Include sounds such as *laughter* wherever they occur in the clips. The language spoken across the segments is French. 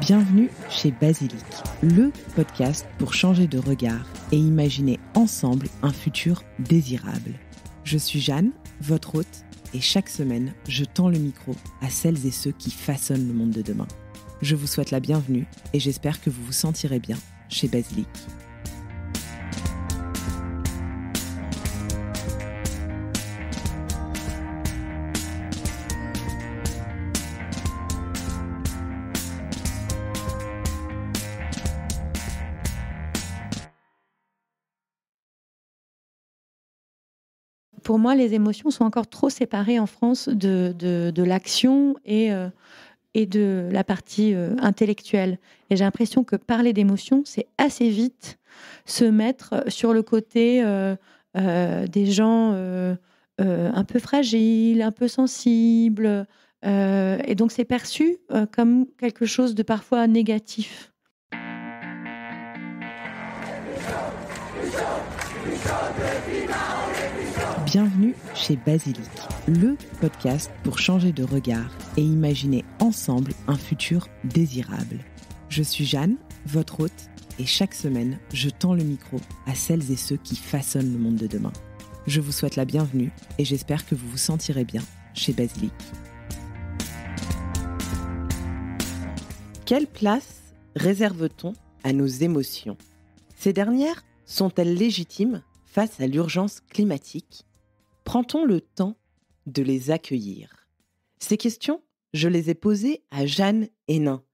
Bienvenue chez Basilic, le podcast pour changer de regard et imaginer ensemble un futur désirable. Je suis Jeanne, votre hôte, et chaque semaine, je tends le micro à celles et ceux qui façonnent le monde de demain. Je vous souhaite la bienvenue et j'espère que vous vous sentirez bien chez Basilic. pour moi, les émotions sont encore trop séparées en France de, de, l'action et, euh, et de la partie euh, intellectuelle. Et j'ai l'impression que parler d'émotions, c'est assez vite se mettre sur le côté euh, des gens un peu fragiles, un peu sensibles. et donc c'est perçu comme quelque chose de parfois négatif. Bienvenue chez Basilic, le podcast pour changer de regard et imaginer ensemble un futur désirable. Je suis Jeanne, votre hôte, et chaque semaine, je tends le micro à celles et ceux qui façonnent le monde de demain. Je vous souhaite la bienvenue et j'espère que vous vous sentirez bien chez Basilic. Quelle place réserve-t-on à nos émotions Ces dernières sont-elles légitimes face à l'urgence climatique Prend-on le temps de les accueillir Ces questions, je les ai posées à Jeanne Hénin,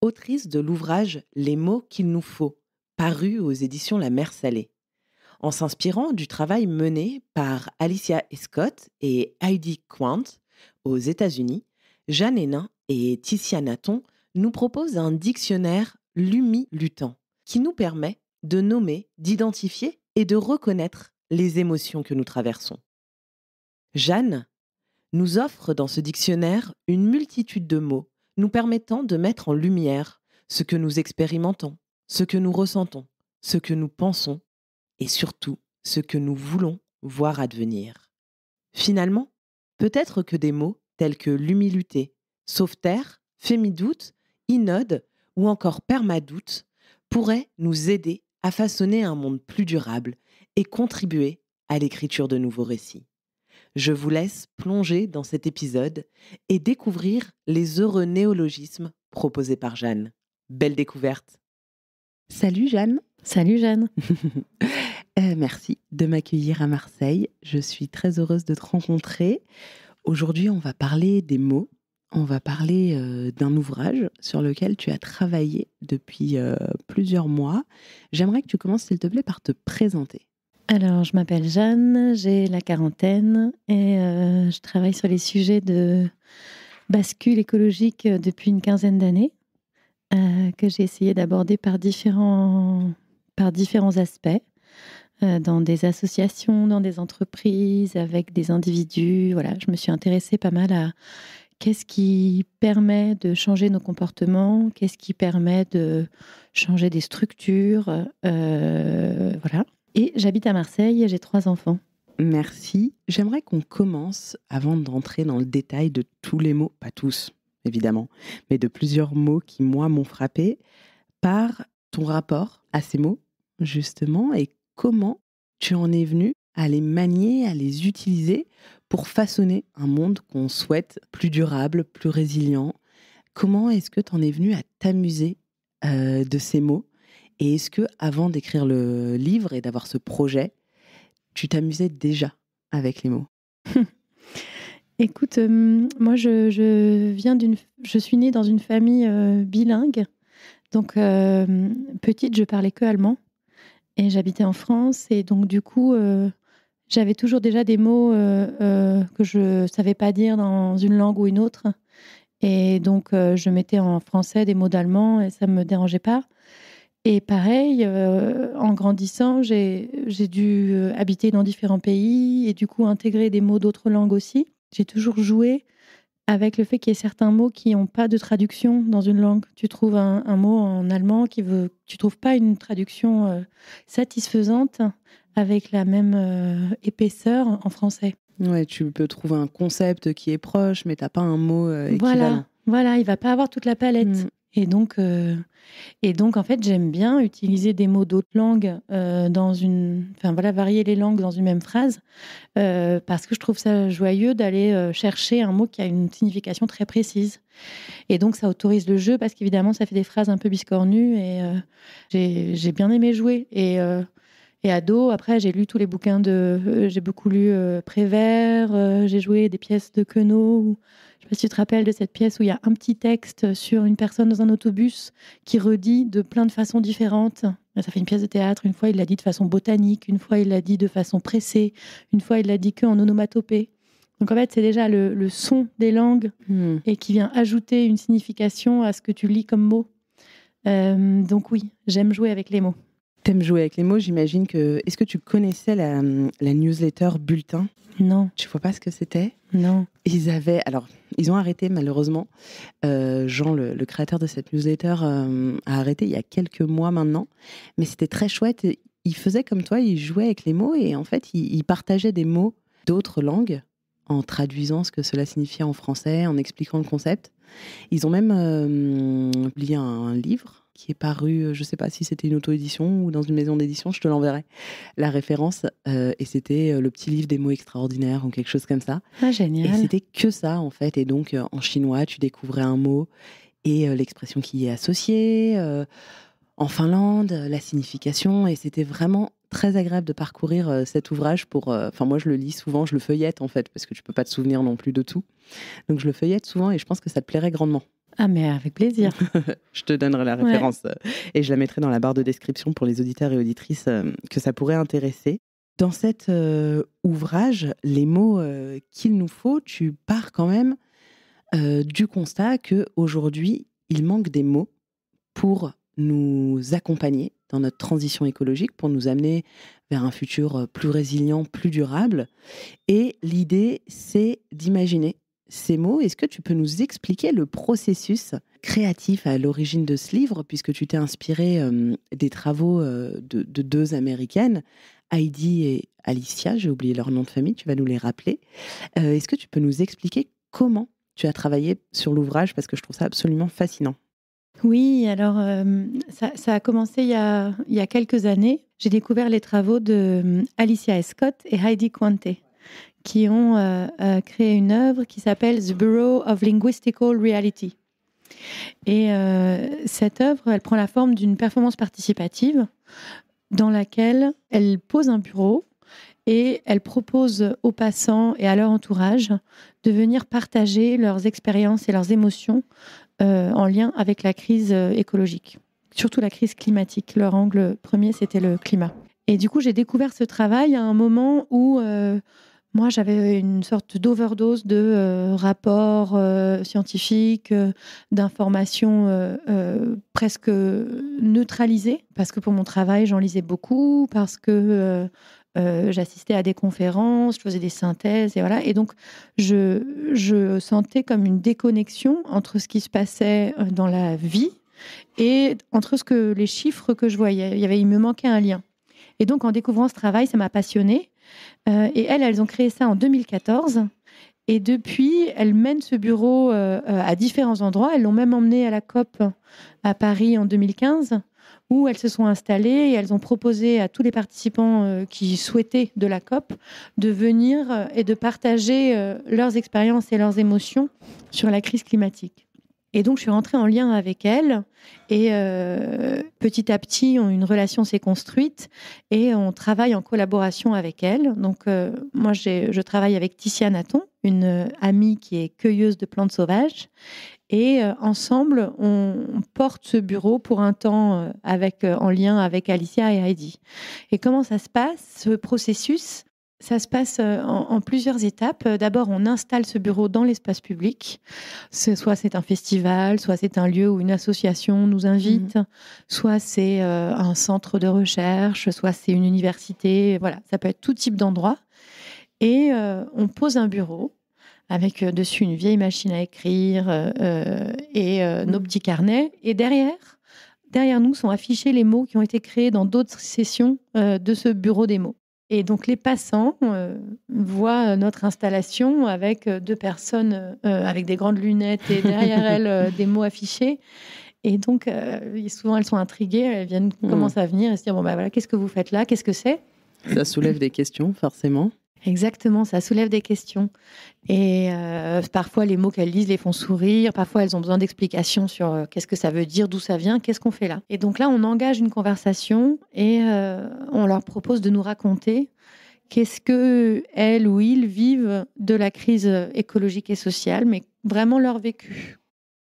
autrice de l'ouvrage Les mots qu'il nous faut, paru aux éditions La Mer Salée. En s'inspirant du travail mené par Alicia Escott et Heidi Quant aux États-Unis, Jeanne Hénin et Titia Naton nous proposent un dictionnaire Lumi-Lutant qui nous permet de nommer, d'identifier et de reconnaître les émotions que nous traversons. Jeanne nous offre dans ce dictionnaire une multitude de mots nous permettant de mettre en lumière ce que nous expérimentons, ce que nous ressentons, ce que nous pensons et surtout ce que nous voulons voir advenir. Finalement, peut-être que des mots tels que l'humilité, sauveterre, fémidoute, inode ou encore permadoute pourraient nous aider à façonner un monde plus durable et contribuer à l'écriture de nouveaux récits. Je vous laisse plonger dans cet épisode et découvrir les heureux néologismes proposés par Jeanne. Belle découverte. Salut Jeanne. Salut Jeanne. *laughs* Euh, merci de m'accueillir à Marseille. Je suis très heureuse de te rencontrer. Aujourd'hui, on va parler des mots. On va parler euh, d'un ouvrage sur lequel tu as travaillé depuis euh, plusieurs mois. J'aimerais que tu commences, s'il te plaît, par te présenter. Alors, je m'appelle Jeanne, j'ai la quarantaine et euh, je travaille sur les sujets de bascule écologique euh, depuis une quinzaine d'années, euh, que j'ai essayé d'aborder par différents, par différents aspects, dans des associations, dans des entreprises, avec des individus. Voilà, je me suis intéressée pas mal à qu'est-ce qui permet de changer nos comportements, qu'est-ce qui permet de changer des structures, voilà. Et j'habite à Marseille et j'ai trois enfants. Merci. J'aimerais qu'on commence, avant d'entrer dans le détail de tous les mots, pas tous évidemment, mais de plusieurs mots qui, moi, m'ont frappé, par ton rapport à ces mots, justement, et comment tu en es venu à les manier, à les utiliser pour façonner un monde qu'on souhaite plus durable, plus résilient. Comment est-ce que tu en es venu à t'amuser euh, de ces mots et est-ce que avant d'écrire le livre et d'avoir ce projet, tu t'amusais déjà avec les mots *laughs* Écoute, euh, moi je, viens d'une, je suis née dans une famille euh, bilingue. Donc euh, petite, je parlais que allemand et j'habitais en France et donc du coup j'avais toujours déjà des mots que je savais pas dire dans une langue ou une autre et donc je mettais en français des mots d'allemand et ça me dérangeait pas. Et pareil, euh, en grandissant, j'ai dû euh, habiter dans différents pays et du coup intégrer des mots d'autres langues aussi. J'ai toujours joué avec le fait qu'il y ait certains mots qui n'ont pas de traduction dans une langue. Tu trouves un, mot en allemand qui veut, tu trouves pas une traduction euh, satisfaisante avec la même épaisseur en français. Ouais, tu peux trouver un concept qui est proche, mais tu n'as pas un mot équivalent. Voilà, voilà, il va pas avoir toute la palette. Mm. Et donc, euh, et donc, en fait, j'aime bien utiliser des mots d'autres langues euh, dans une, enfin voilà, varier les langues dans une même phrase, euh, parce que je trouve ça joyeux d'aller chercher un mot qui a une signification très précise. Et donc, ça autorise le jeu parce qu'évidemment, ça fait des phrases un peu biscornues et j'ai bien aimé jouer. Et à ado, après, j'ai lu tous les bouquins de. J'ai beaucoup lu Prévert, j'ai joué des pièces de Queneau si tu te rappelles de cette pièce où il y a un petit texte sur une personne dans un autobus qui redit de plein de façons différentes. Ça fait une pièce de théâtre. Une fois, il l'a dit de façon botanique. Une fois, il l'a dit de façon pressée. Une fois, il l'a dit que en onomatopée. Donc en fait, c'est déjà le, son des langues hmm. et qui vient ajouter une signification à ce que tu lis comme mot. Euh, donc oui, j'aime jouer avec les mots. T'aimes jouer avec les mots, j'imagine que. Est-ce que tu connaissais la, newsletter Bulletin Non. Tu vois pas ce que c'était Non. Ils avaient. Alors, ils ont arrêté malheureusement. Euh, Jean, le, créateur de cette newsletter, euh, a arrêté il y a quelques mois maintenant. Mais c'était très chouette. Il faisait comme toi, il jouait avec les mots et en fait, il, partageait des mots d'autres langues en traduisant ce que cela signifiait en français, en expliquant le concept. Ils ont même euh, publié un livre qui est paru, euh, je ne sais pas si c'était une auto-édition ou dans une maison d'édition, je te l'enverrai, la référence, euh, et c'était euh, le petit livre des mots extraordinaires ou quelque chose comme ça. Ah, génial. Et c'était que ça, en fait. Et donc, en chinois, tu découvrais un mot et l'expression qui y est associée. en Finlande, la signification, et c'était vraiment très agréable de parcourir cet ouvrage pour. Enfin, moi, je le lis souvent, je le feuillette en fait, parce que tu peux pas te souvenir non plus de tout. Donc, je le feuillette souvent et je pense que ça te plairait grandement. Ah, mais avec plaisir. *laughs* je te donnerai la référence euh, et je la mettrai dans la barre de description pour les auditeurs et auditrices euh, que ça pourrait intéresser. Dans cet euh, ouvrage, les mots qu'il nous faut, tu pars quand même du constat que aujourd'hui, il manque des mots pour nous accompagner dans notre transition écologique, pour nous amener vers un futur plus résilient, plus durable. Et l'idée, c'est d'imaginer ces mots. Est-ce que tu peux nous expliquer le processus créatif à l'origine de ce livre, puisque tu t'es inspiré euh, des travaux euh, de, deux Américaines, Heidi et Alicia, j'ai oublié leur nom de famille, tu vas nous les rappeler. Euh, est-ce que tu peux nous expliquer comment tu as travaillé sur l'ouvrage, parce que je trouve ça absolument fascinant. Oui, alors ça, a commencé il y a, il y a quelques années. J'ai découvert les travaux de Alicia Escott et Heidi Quante qui ont euh, euh, créé une œuvre qui s'appelle The Bureau of Linguistical Reality. Et euh, cette œuvre, elle prend la forme d'une performance participative dans laquelle elle pose un bureau et elle propose aux passants et à leur entourage de venir partager leurs expériences et leurs émotions en lien avec la crise écologique, surtout la crise climatique. Leur angle premier, c'était le climat. Et du coup, j'ai découvert ce travail à un moment où moi, j'avais une sorte d'overdose de euh, rapports euh, scientifiques, euh, d'informations presque neutralisées, parce que pour mon travail, j'en lisais beaucoup, parce que j'assistais à des conférences, je faisais des synthèses, et voilà. Et donc, je, sentais comme une déconnexion entre ce qui se passait dans la vie et entre ce que les chiffres que je voyais. Il, y avait, il me manquait un lien. Et donc, en découvrant ce travail, ça m'a passionnée. Euh, et elles, elles ont créé ça en 2014. Et depuis, elles mènent ce bureau euh, euh, à différents endroits. Elles l'ont même emmené à la COP à Paris en 2015 où elles se sont installées et elles ont proposé à tous les participants qui souhaitaient de la COP de venir et de partager leurs expériences et leurs émotions sur la crise climatique. Et donc, je suis rentrée en lien avec elle. Et euh, petit à petit, une relation s'est construite et on travaille en collaboration avec elle. Donc, euh, moi, je travaille avec Ticia Naton, une amie qui est cueilleuse de plantes sauvages. Et euh, ensemble, on, porte ce bureau pour un temps avec, en lien avec Alicia et Heidi. Et comment ça se passe, ce processus ça se passe euh, en, plusieurs étapes. Euh, d'abord, on installe ce bureau dans l'espace public. Soit c'est un festival, soit c'est un lieu où une association nous invite, mhm. soit c'est euh, un centre de recherche, soit c'est une université. Voilà, ça peut être tout type d'endroit. Et on pose un bureau avec dessus une vieille machine à écrire et nos mhm. petits carnets. Et derrière, derrière nous sont affichés les mots qui ont été créés dans d'autres sessions de ce bureau des mots. Et donc les passants euh, voient notre installation avec euh, deux personnes euh, avec des grandes lunettes et derrière *laughs* elles des mots affichés. Et donc souvent elles sont intriguées, elles viennent hmm. commencent à venir et se dire bon ben voilà qu'est-ce que vous faites là, qu'est-ce que c'est Ça soulève des questions forcément. Exactement, ça soulève des questions. Et euh, parfois, les mots qu'elles lisent les font sourire, parfois elles ont besoin d'explications sur euh, qu'est-ce que ça veut dire, d'où ça vient, qu'est-ce qu'on fait là. Et donc là, on engage une conversation et euh, on leur propose de nous raconter qu'est-ce que elles ou ils vivent de la crise écologique et sociale, mais vraiment leur vécu,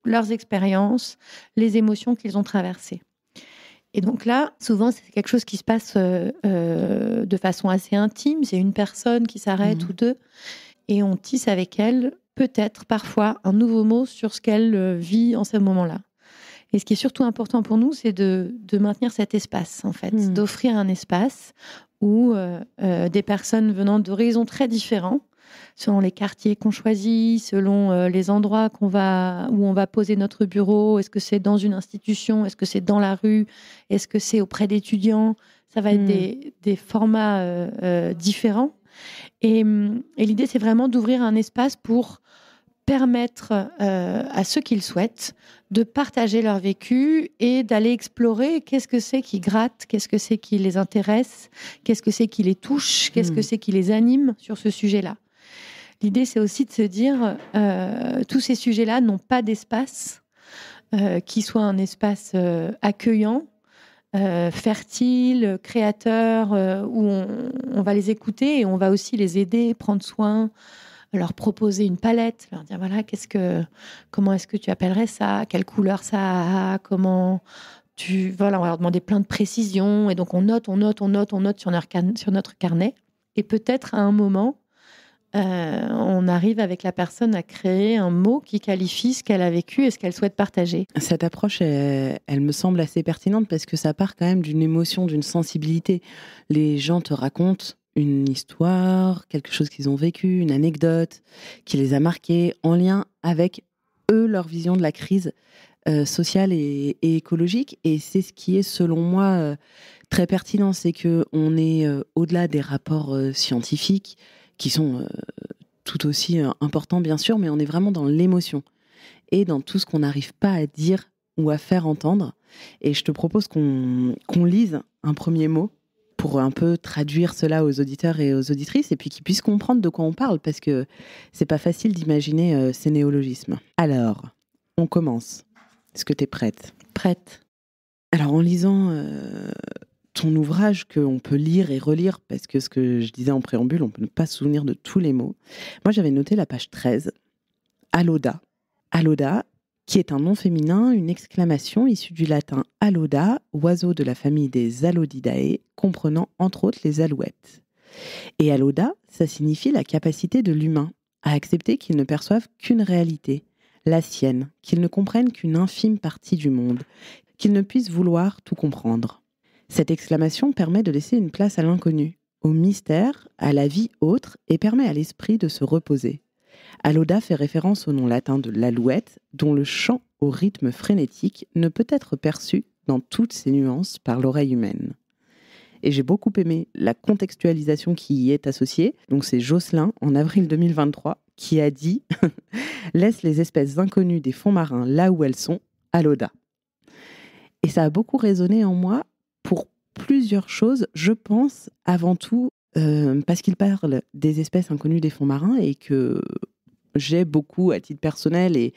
leurs expériences, les émotions qu'ils ont traversées. Et donc là, souvent, c'est quelque chose qui se passe euh, euh, de façon assez intime. C'est une personne qui s'arrête mmh. ou deux, et on tisse avec elle peut-être parfois un nouveau mot sur ce qu'elle euh, vit en ce moment-là. Et ce qui est surtout important pour nous, c'est de, maintenir cet espace, en fait, mmh. d'offrir un espace où des personnes venant d'horizons très différents selon les quartiers qu'on choisit, selon euh, les endroits va, où on va poser notre bureau. Est-ce que c'est dans une institution Est-ce que c'est dans la rue Est-ce que c'est auprès d'étudiants Ça va être hmm. des, formats euh, euh, différents. Hum, et, l'idée, c'est vraiment d'ouvrir un espace pour permettre à ceux qui le souhaitent de partager leur vécu et d'aller explorer qu'est-ce que c'est qui gratte, qu'est-ce que c'est qui les intéresse, qu'est-ce que c'est qui les touche, qu'est-ce que hmm. c'est qui les anime sur ce sujet-là. L'idée, c'est aussi de se dire, euh, tous ces sujets-là n'ont pas d'espace euh, qui soit un espace euh, accueillant, fertile, créateur, où on, va les écouter et on va aussi les aider, prendre soin, leur proposer une palette, leur dire voilà, qu'est-ce que, comment est-ce que tu appellerais ça, quelle couleur ça a, comment tu, voilà, on va leur demander plein de précisions et donc on note, on note, on note, on note sur notre, sur notre carnet. Et peut-être à un moment, euh, on arrive avec la personne à créer un mot qui qualifie ce qu'elle a vécu et ce qu'elle souhaite partager. Cette approche, elle, me semble assez pertinente parce que ça part quand même d'une émotion, d'une sensibilité. Les gens te racontent une histoire, quelque chose qu'ils ont vécu, une anecdote qui les a marqués en lien avec eux, leur vision de la crise euh, sociale et, écologique. Et c'est ce qui est, selon moi, euh, très pertinent, c'est que on est au-delà des rapports scientifiques qui sont euh, tout aussi euh, importants, bien sûr, mais on est vraiment dans l'émotion et dans tout ce qu'on n'arrive pas à dire ou à faire entendre. Et je te propose qu'on lise un premier mot pour un peu traduire cela aux auditeurs et aux auditrices et puis qu'ils puissent comprendre de quoi on parle parce que c'est pas facile d'imaginer euh, ces néologismes. Alors, on commence. Est-ce que tu es prête Prête. Alors en lisant ton ouvrage qu'on peut lire et relire, parce que ce que je disais en préambule, on ne peut pas se souvenir de tous les mots. Moi, j'avais noté la page 13, Aloda. Aloda, qui est un nom féminin, une exclamation issue du latin aloda, oiseau de la famille des alodidae, comprenant entre autres les alouettes. Et aloda, ça signifie la capacité de l'humain à accepter qu'il ne perçoive qu'une réalité, la sienne, qu'il ne comprenne qu'une infime partie du monde, qu'il ne puisse vouloir tout comprendre. Cette exclamation permet de laisser une place à l'inconnu, au mystère, à la vie autre et permet à l'esprit de se reposer. Aloda fait référence au nom latin de l'alouette, dont le chant au rythme frénétique ne peut être perçu dans toutes ses nuances par l'oreille humaine. Et j'ai beaucoup aimé la contextualisation qui y est associée. Donc c'est Jocelyn, en avril 2023, qui a dit « Laisse les espèces inconnues des fonds marins là où elles sont, Aloda ». Et ça a beaucoup résonné en moi pour plusieurs choses, je pense avant tout euh, parce qu'il parle des espèces inconnues des fonds marins et que j'ai beaucoup, à titre personnel et,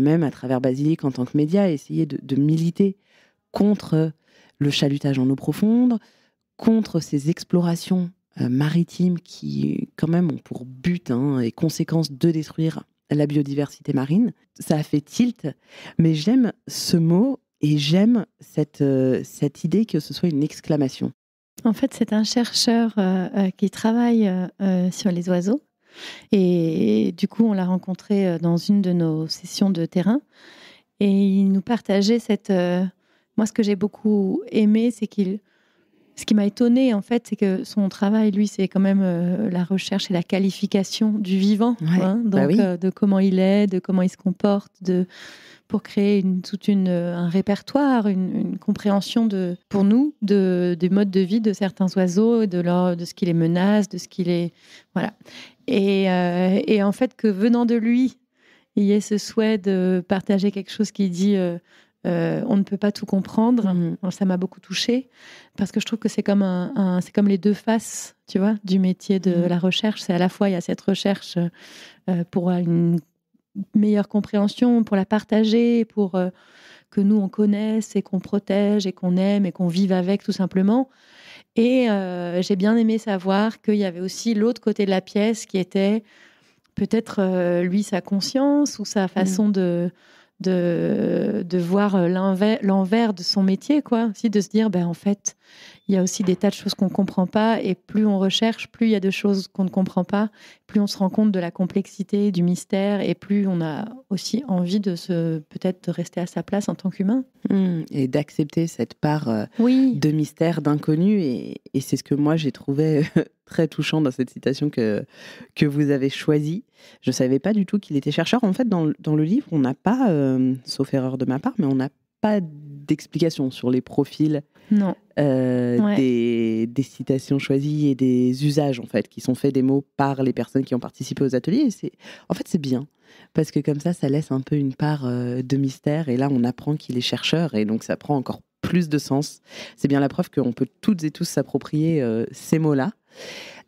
même à travers Basilic en tant que média, essayé de, militer contre le chalutage en eau profonde, contre ces explorations euh, maritimes qui, quand même, ont pour but hein, et conséquence de détruire la biodiversité marine. Ça a fait tilt, mais j'aime ce mot et j'aime cette, euh, cette idée que ce soit une exclamation. En fait, c'est un chercheur euh, euh, qui travaille sur les oiseaux. Et, du coup, on l'a rencontré dans une de nos sessions de terrain. Et il nous partageait cette... moi, ce que j'ai beaucoup aimé, c'est qu'il ce qui m'a étonnée, en fait, c'est que son travail, lui, c'est quand même euh, la recherche et la qualification du vivant, hein. bah donc euh, de comment il est, de comment il se comporte, de pour créer une, toute une, euh, un répertoire, une, compréhension de, pour nous de, des modes de vie de certains oiseaux, de, leur, de ce qui les menace, de ce qui les... Voilà. Et, et en fait, que venant de lui, il y ait ce souhait de partager quelque chose qui dit... Euh, on ne peut pas tout comprendre. Mm. ça m'a beaucoup touchée parce que je trouve que c'est comme, les deux faces, tu vois, du métier de mm. la recherche. C'est à la fois, il y a cette recherche euh, pour une meilleure compréhension, pour la partager, pour euh, que nous, on connaisse et qu'on protège et qu'on aime et qu'on vive avec, tout simplement. Et j'ai bien aimé savoir qu'il y avait aussi l'autre côté de la pièce qui était peut-être, lui, sa conscience ou sa mm. façon de de, de voir euh, l'envers de son métier, quoi. si de se dire, ben, en fait, il y a aussi des tas de choses qu'on ne comprend pas. Et plus on recherche, plus il y a de choses qu'on ne comprend pas, plus on se rend compte de la complexité, du mystère, et plus on a aussi envie de se peut-être rester à sa place en tant qu'humain. Mmh, et d'accepter cette part euh, oui. de mystère, d'inconnu. Et, c'est ce que moi j'ai trouvé euh, *laughs* très touchant dans cette citation que, que vous avez choisie. Je ne savais pas du tout qu'il était chercheur. En fait, dans, le livre, on n'a pas, euh, sauf erreur de ma part, mais on n'a pas d'explications sur les profils non. Euh, des, citations choisies et des usages en fait qui sont faits des mots par les personnes qui ont participé aux ateliers. c'est en fait c'est bien parce que comme ça ça laisse un peu une part euh, de mystère et là on apprend qu'il est chercheur et donc ça prend encore plus de sens. C'est bien la preuve qu'on peut toutes et tous s'approprier euh, ces mots-là.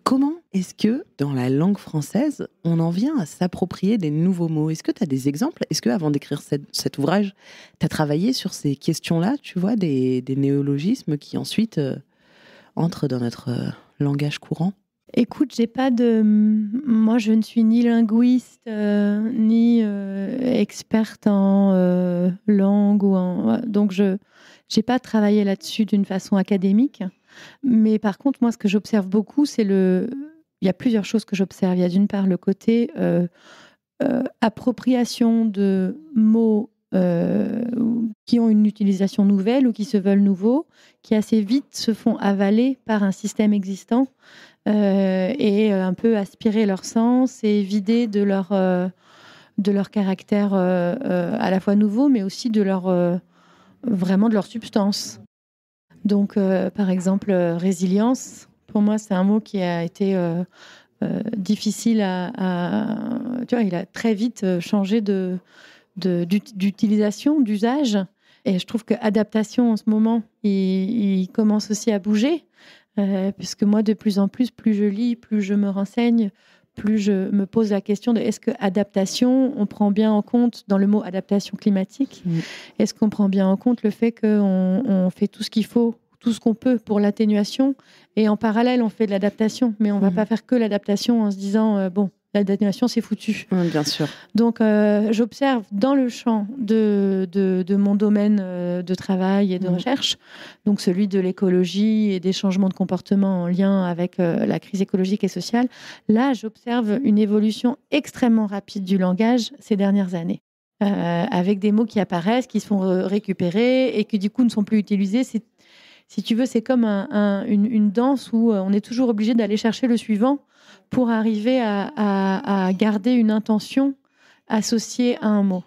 Comment est-ce que dans la langue française, on en vient à s'approprier des nouveaux mots Est-ce que tu as des exemples Est-ce que avant d'écrire cet ouvrage, tu as travaillé sur ces questions-là, tu vois, des, néologismes qui ensuite euh, entrent dans notre euh, langage courant Écoute, j'ai pas de. Moi, je ne suis ni linguiste, euh, ni experte en langue. ou en... Donc, je n'ai pas travaillé là-dessus d'une façon académique. Mais par contre, moi, ce que j'observe beaucoup, c'est le, il y a plusieurs choses que j'observe. Il y a d'une part le côté euh, euh, appropriation de mots euh, qui ont une utilisation nouvelle ou qui se veulent nouveaux, qui assez vite se font avaler par un système existant et un peu aspirer leur sens et vider de leur, de leur caractère à la fois nouveau, mais aussi de leur, vraiment de leur substance. Donc, par exemple, résilience, pour moi, c'est un mot qui a été euh, euh, difficile à, Tu vois, il a très vite euh, changé de, d'utilisation, d'usage. Et je trouve que adaptation en ce moment, il, commence aussi à bouger, puisque moi, de plus en plus, plus je lis, plus je me renseigne, plus je me pose la question de est-ce que adaptation, on prend bien en compte dans le mot adaptation climatique, est-ce qu'on prend bien en compte le fait qu'on on fait tout ce qu'il faut tout ce qu'on peut pour l'atténuation. Et en parallèle, on fait de l'adaptation, mais on ne va mhm. pas faire que l'adaptation en se disant, euh, bon, l'adaptation, c'est foutu. bien sûr. Donc, euh, j'observe dans le champ de, de, mon domaine euh, de travail et de mhm. recherche, donc celui de l'écologie et des changements de comportement en lien avec la crise écologique et sociale, là, j'observe une évolution extrêmement rapide du langage ces dernières années. avec des mots qui apparaissent, qui sont récupérés et qui du coup ne sont plus utilisés. C'est si tu veux, c'est comme une, danse où euh, on est toujours obligé d'aller chercher le suivant pour arriver à, garder une intention associée à un mot.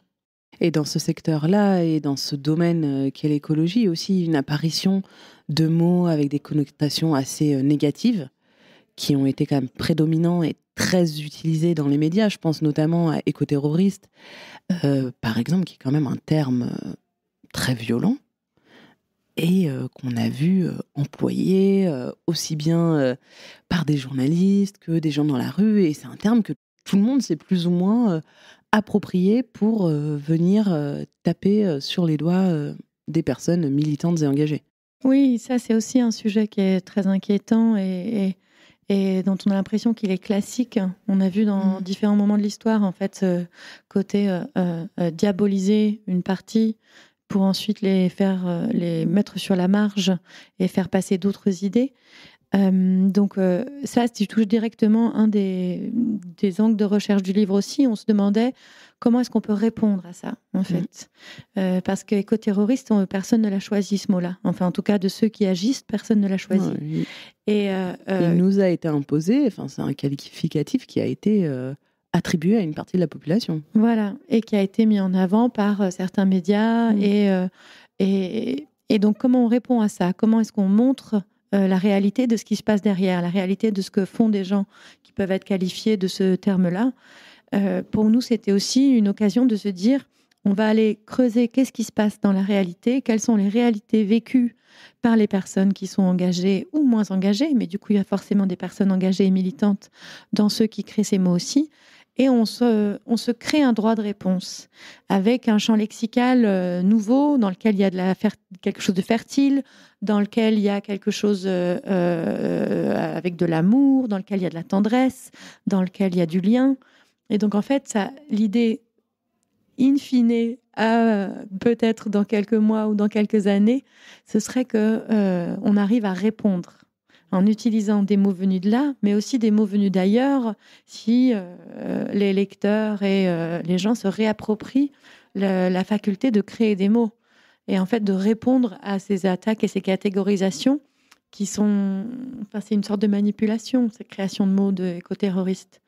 Et dans ce secteur-là et dans ce domaine euh, qu'est l'écologie aussi, une apparition de mots avec des connotations assez euh, négatives qui ont été quand même prédominants et très utilisés dans les médias. Je pense notamment à écoterroriste, par exemple, qui est quand même un terme très violent et euh, qu'on a vu euh, employer euh, aussi bien par des journalistes que des gens dans la rue. Et c'est un terme que tout le monde s'est plus ou moins approprié pour venir taper sur les doigts des personnes militantes et engagées. Oui, ça c'est aussi un sujet qui est très inquiétant et, dont on a l'impression qu'il est classique. On a vu dans mmh. différents moments de l'histoire, en fait, ce côté diaboliser une partie pour ensuite les faire euh, les mettre sur la marge et faire passer d'autres idées. Euh, donc euh, ça, c'est touche directement un des, angles de recherche du livre aussi, on se demandait comment est-ce qu'on peut répondre à ça, en mmh. fait. parce qu'éco-terroriste, personne ne l'a choisi ce mot-là. Enfin, en tout cas, de ceux qui agissent, personne ne l'a choisi. il... Et, nous a été imposé, enfin, c'est un qualificatif qui a été attribué à une partie de la population. Voilà, et qui a été mis en avant par euh, certains médias. Mm. Euh, et, et, donc, comment on répond à ça Comment est-ce qu'on montre euh, la réalité de ce qui se passe derrière, la réalité de ce que font des gens qui peuvent être qualifiés de ce terme-là pour nous, c'était aussi une occasion de se dire, on va aller creuser qu'est-ce qui se passe dans la réalité, quelles sont les réalités vécues par les personnes qui sont engagées ou moins engagées, mais du coup, il y a forcément des personnes engagées et militantes dans ceux qui créent ces mots aussi et on se, crée un droit de réponse avec un champ lexical euh, nouveau dans lequel il y a quelque chose de fertile, dans lequel il y a quelque chose euh, euh, avec de l'amour, dans lequel il y a de la tendresse, dans lequel il y a du lien. Et donc en fait, l'idée in fine, à peut-être dans quelques mois ou dans quelques années, ce serait que on arrive à répondre en utilisant des mots venus de là, mais aussi des mots venus d'ailleurs, si euh, les lecteurs et euh, les gens se réapproprient la faculté de créer des mots et en fait de répondre à ces attaques et ces catégorisations qui sont, enfin, c'est une sorte de manipulation, cette création de mots d'éco-terroristes.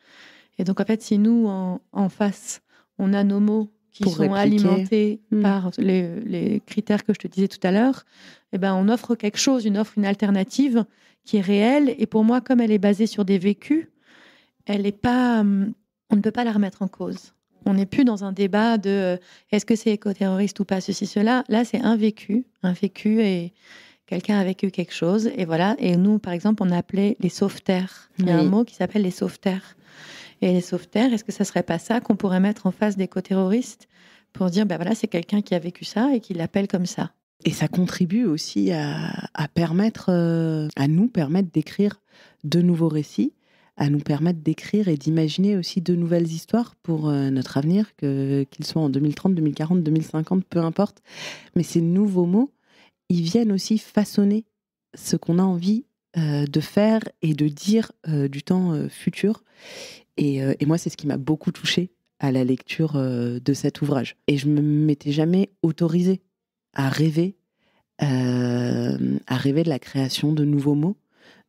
Et donc en fait, si nous en face, on a nos mots qui sont alimentés hmm. par les, critères que je te disais tout à l'heure, eh ben, on offre quelque chose, une offre, une alternative qui est réelle. Et pour moi, comme elle est basée sur des vécus, elle est pas, hmm, on ne peut pas la remettre en cause. On n'est plus dans un débat de euh, est-ce que c'est éco-terroriste ou pas, ceci, cela. Là, c'est un vécu. Un vécu et quelqu'un a vécu quelque chose. Et voilà. Et nous, par exemple, on appelait les sauveteurs. Il y a un mot qui s'appelle les sauveteurs. Et les sauveteurs, est-ce que ça serait pas ça qu'on pourrait mettre en face des terroristes pour dire, ben voilà, c'est quelqu'un qui a vécu ça et qui l'appelle comme ça. Et ça contribue aussi à, permettre, euh, à nous permettre d'écrire de nouveaux récits, à nous permettre d'écrire et d'imaginer aussi de nouvelles histoires pour euh, notre avenir, que, qu'ils soient en 2030, 2040, 2050, peu importe. Mais ces nouveaux mots, ils viennent aussi façonner ce qu'on a envie euh, de faire et de dire du temps futur. Et, et moi, c'est ce qui m'a beaucoup touchée à la lecture euh, de cet ouvrage. Et je ne m'étais jamais autorisée à rêver, euh, à rêver de la création de nouveaux mots,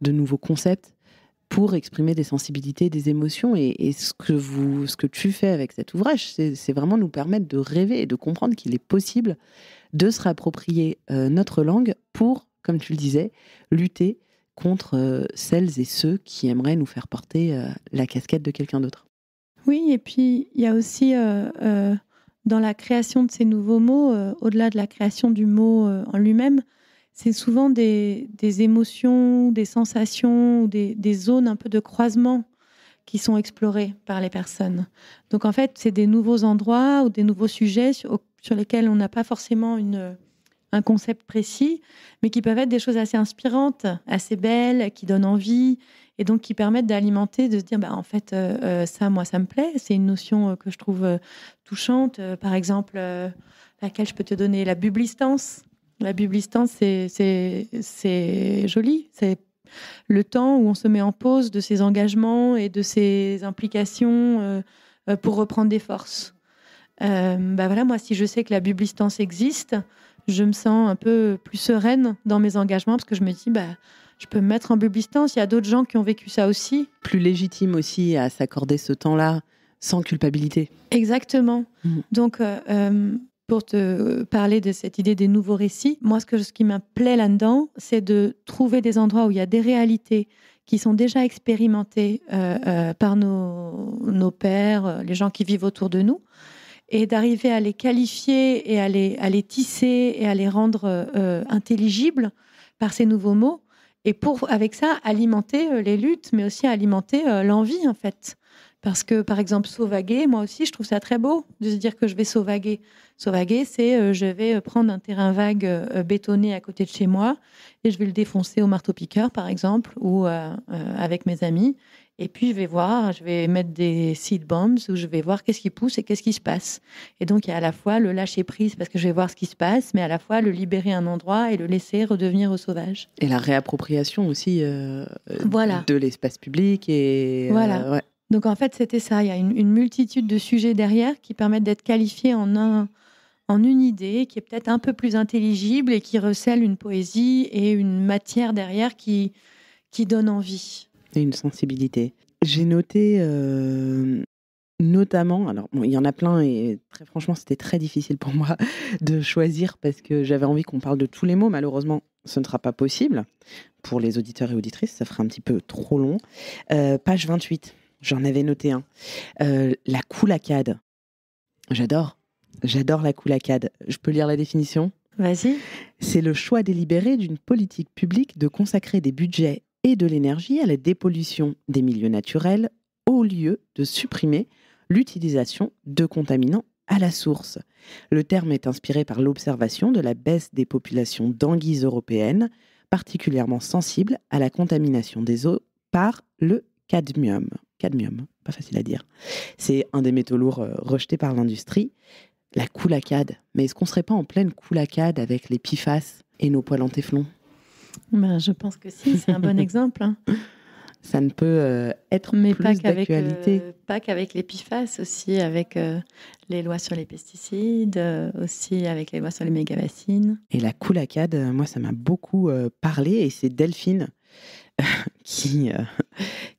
de nouveaux concepts pour exprimer des sensibilités, des émotions. Et, ce, que vous, ce que tu fais avec cet ouvrage, c'est vraiment nous permettre de rêver et de comprendre qu'il est possible de se réapproprier euh, notre langue pour, comme tu le disais, lutter contre celles et ceux qui aimeraient nous faire porter la casquette de quelqu'un d'autre. Oui, et puis il y a aussi euh, euh, dans la création de ces nouveaux mots, euh, au-delà de la création du mot en lui-même, c'est souvent des, émotions, des sensations, des, des zones un peu de croisement qui sont explorées par les personnes. Donc en fait, c'est des nouveaux endroits ou des nouveaux sujets sur, lesquels on n'a pas forcément une, un concept précis, mais qui peuvent être des choses assez inspirantes, assez belles, qui donnent envie et donc qui permettent d'alimenter, de se dire, bah, en fait, euh, euh, ça, moi, ça me plaît. C'est une notion euh, que je trouve touchante. par exemple, laquelle je peux te donner la bublistance. La bublistance, c'est joli. C'est le temps où on se met en pause de ses engagements et de ses implications pour reprendre des forces. bah voilà, moi, si je sais que la bublistance existe, je me sens un peu plus sereine dans mes engagements parce que je me dis, bah, je peux me mettre en distance. Il y a d'autres gens qui ont vécu ça aussi. Plus légitime aussi à s'accorder ce temps-là sans culpabilité. Exactement. Mmh. Donc, euh, euh, pour te parler de cette idée des nouveaux récits, moi, ce, que, ce qui me plaît là-dedans, c'est de trouver des endroits où il y a des réalités qui sont déjà expérimentées euh, par nos, nos pères, les gens qui vivent autour de nous, et d'arriver à les qualifier et à les, à les tisser et à les rendre intelligibles par ces nouveaux mots et pour, avec ça, alimenter euh, les luttes, mais aussi alimenter euh, l'envie, en fait. Parce que, par exemple, sauvaguer, moi aussi, je trouve ça très beau de se dire que je vais sauvaguer. Sauvaguer, c'est euh, je vais prendre un terrain vague bétonné à côté de chez moi et je vais le défoncer au marteau-piqueur, par exemple, ou avec mes amis, et puis, je vais voir, je vais mettre des seed bombs où je vais voir qu'est-ce qui pousse et qu'est-ce qui se passe. Et donc, il y a à la fois le lâcher prise parce que je vais voir ce qui se passe, mais à la fois le libérer un endroit et le laisser redevenir au sauvage. Et la réappropriation aussi euh, euh, voilà. de l'espace public. Et, euh, voilà. Donc, en fait, c'était ça. Il y a une, multitude de sujets derrière qui permettent d'être qualifiés en en une idée qui est peut-être un peu plus intelligible et qui recèle une poésie et une matière derrière qui, qui donne envie une sensibilité. J'ai noté euh, notamment, alors il y en a plein et très franchement c'était très difficile pour moi *laughs* de choisir parce que j'avais envie qu'on parle de tous les mots. Malheureusement, ce ne sera pas possible pour les auditeurs et auditrices, ça ferait un petit peu trop long. Euh, page 28, j'en avais noté un. Euh, la coulacade. J'adore, j'adore la coulacade. Je peux lire la définition Vas-y. C'est le choix délibéré d'une politique publique de consacrer des budgets et de l'énergie à la dépollution des milieux naturels au lieu de supprimer l'utilisation de contaminants à la source. Le terme est inspiré par l'observation de la baisse des populations d'anguilles européennes, particulièrement sensibles à la contamination des eaux par le cadmium. Cadmium, pas facile à dire. C'est un des métaux lourds euh, rejetés par l'industrie. La coulacade. Mais est-ce qu'on serait pas en pleine coulacade avec les pifasses et nos poils en téflon bah, je pense que si, c'est un bon *laughs* exemple. Hein. Ça ne peut euh, être plus pas qu'avec euh, pas qu'avec l'épiface aussi avec euh, les lois sur les pesticides, aussi avec les lois sur les mégavaccines. Et la coulacade, moi, ça m'a beaucoup parlé et c'est Delphine *laughs* qui,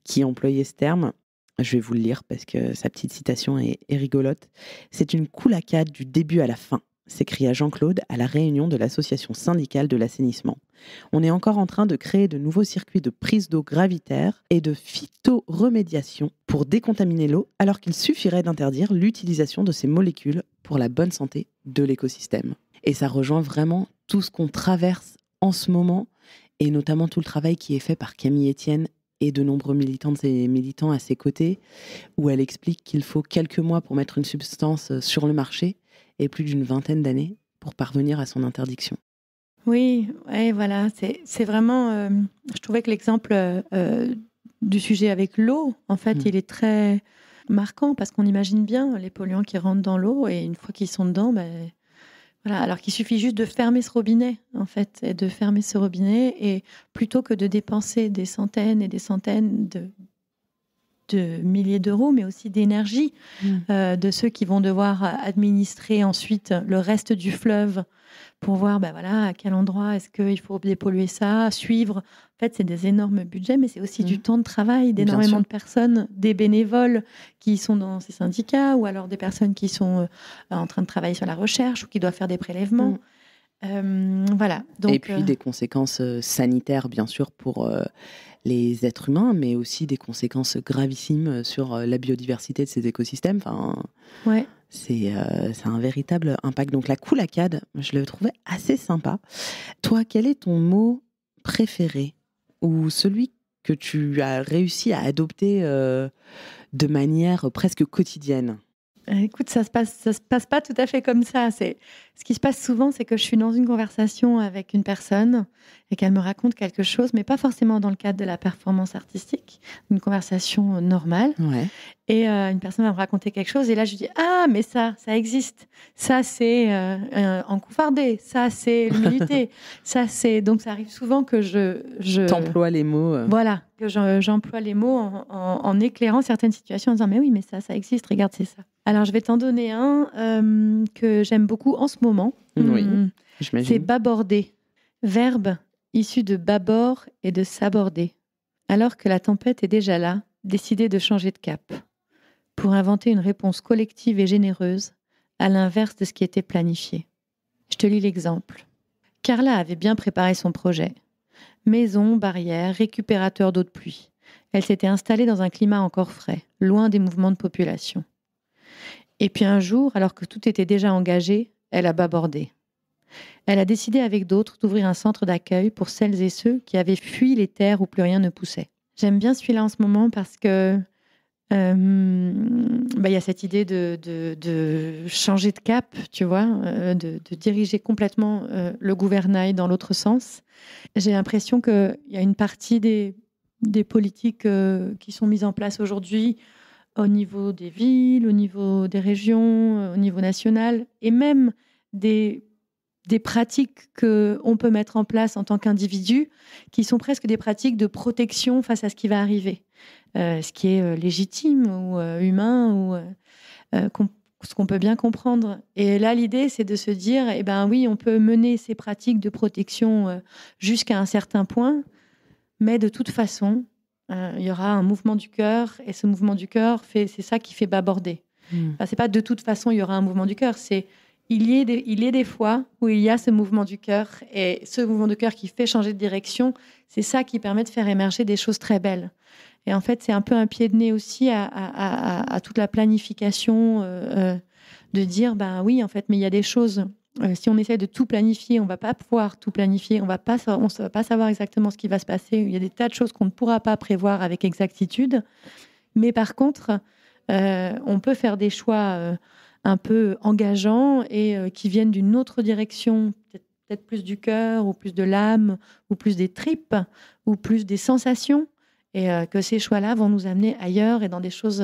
qui employait ce terme. Je vais vous le lire parce que sa petite citation est rigolote. C'est une coulacade du début à la fin s'écria Jean-Claude à la réunion de l'association syndicale de l'assainissement. On est encore en train de créer de nouveaux circuits de prise d'eau gravitaire et de phytoremédiation pour décontaminer l'eau alors qu'il suffirait d'interdire l'utilisation de ces molécules pour la bonne santé de l'écosystème. Et ça rejoint vraiment tout ce qu'on traverse en ce moment et notamment tout le travail qui est fait par Camille Etienne et de nombreux militantes et militants à ses côtés, où elle explique qu'il faut quelques mois pour mettre une substance sur le marché et plus d'une vingtaine d'années pour parvenir à son interdiction. Oui, ouais, voilà, c'est vraiment. Euh, je trouvais que l'exemple euh, euh, du sujet avec l'eau, en fait, mm. il est très marquant parce qu'on imagine bien les polluants qui rentrent dans l'eau et une fois qu'ils sont dedans, ben, voilà, alors qu'il suffit juste de fermer ce robinet, en fait, et de fermer ce robinet, et plutôt que de dépenser des centaines et des centaines de, de milliers d'euros, mais aussi d'énergie mm. euh, de ceux qui vont devoir administrer ensuite le reste du fleuve pour voir ben voilà, à quel endroit est-ce qu'il faut dépolluer ça, suivre. En fait, c'est des énormes budgets, mais c'est aussi du mm. temps de travail d'énormément de personnes, des bénévoles qui sont dans ces syndicats ou alors des personnes qui sont euh, en train de travailler sur la recherche ou qui doivent faire des prélèvements. Mm. Euh, voilà. Donc, et puis des conséquences sanitaires, bien sûr, pour les êtres humains, mais aussi des conséquences gravissimes euh, sur euh, la biodiversité de ces écosystèmes. Enfin, ouais. C'est euh, un véritable impact. Donc la coulacade, je le trouvais assez sympa. Toi, quel est ton mot préféré ou celui que tu as réussi à adopter de manière presque quotidienne Écoute, ça se passe, ça se passe pas tout à fait comme ça. C'est ce qui se passe souvent, c'est que je suis dans une conversation avec une personne et qu'elle me raconte quelque chose, mais pas forcément dans le cadre de la performance artistique, une conversation euh, normale. Et euh, une personne va me raconter quelque chose, et là je dis ah mais ça, ça existe, ça c'est euh, encoufardé, ça c'est l'humilité, *laughs* ça c'est donc ça arrive souvent que je je t'emploie les mots. Voilà, que j'emploie les mots en, éclairant certaines situations en disant mais oui mais ça ça existe, regarde c'est ça. Alors je vais t'en donner un que j'aime beaucoup en ce moment. Oui, hum. j'imagine. C'est baborder. Verbe Issue de bâbord et de s'aborder », alors que la tempête est déjà là, décidée de changer de cap, pour inventer une réponse collective et généreuse, à l'inverse de ce qui était planifié. Je te lis l'exemple. Carla avait bien préparé son projet. Maison, barrière, récupérateur d'eau de pluie. Elle s'était installée dans un climat encore frais, loin des mouvements de population. Et puis un jour, alors que tout était déjà engagé, elle a bâbordé elle a décidé avec d'autres d'ouvrir un centre d'accueil pour celles et ceux qui avaient fui les terres où plus rien ne poussait. J'aime bien celui-là en ce moment parce que euh, bah, il y a cette idée de, changer de cap, tu vois, euh, de, diriger complètement euh, le gouvernail dans l'autre sens. J'ai l'impression qu'il y a une partie des, des politiques qui sont mises en place aujourd'hui au niveau des villes, au niveau des régions, au niveau national, et même des des pratiques qu'on peut mettre en place en tant qu'individu, qui sont presque des pratiques de protection face à ce qui va arriver, euh, ce qui est euh, légitime ou euh, humain ou ce qu'on peut bien comprendre. Et là, l'idée, c'est de se dire, eh ben oui, on peut mener ces pratiques de protection jusqu'à un certain point, mais de toute façon, il y aura un mouvement du cœur, et ce mouvement du cœur, c'est ça qui fait baborder. Mmh. c'est pas de toute façon, il y aura un mouvement du cœur, c'est il y, a des, fois où il y a ce mouvement du cœur et ce mouvement du cœur qui fait changer de direction, c'est ça qui permet de faire émerger des choses très belles. Et en fait, c'est un peu un pied de nez aussi à, toute la planification euh, euh, de dire, ben oui, en fait, mais il y a des choses. Euh, si on essaie de tout planifier, on va pas pouvoir tout planifier, on va pas, va pas savoir exactement ce qui va se passer. Il y a des tas de choses qu'on ne pourra pas prévoir avec exactitude. Mais par contre, on peut faire des choix un peu euh, engageant et euh, qui viennent d'une autre direction, peut-être plus du cœur ou plus de l'âme ou plus des tripes ou plus des sensations et euh, que ces choix-là vont nous amener ailleurs et dans des choses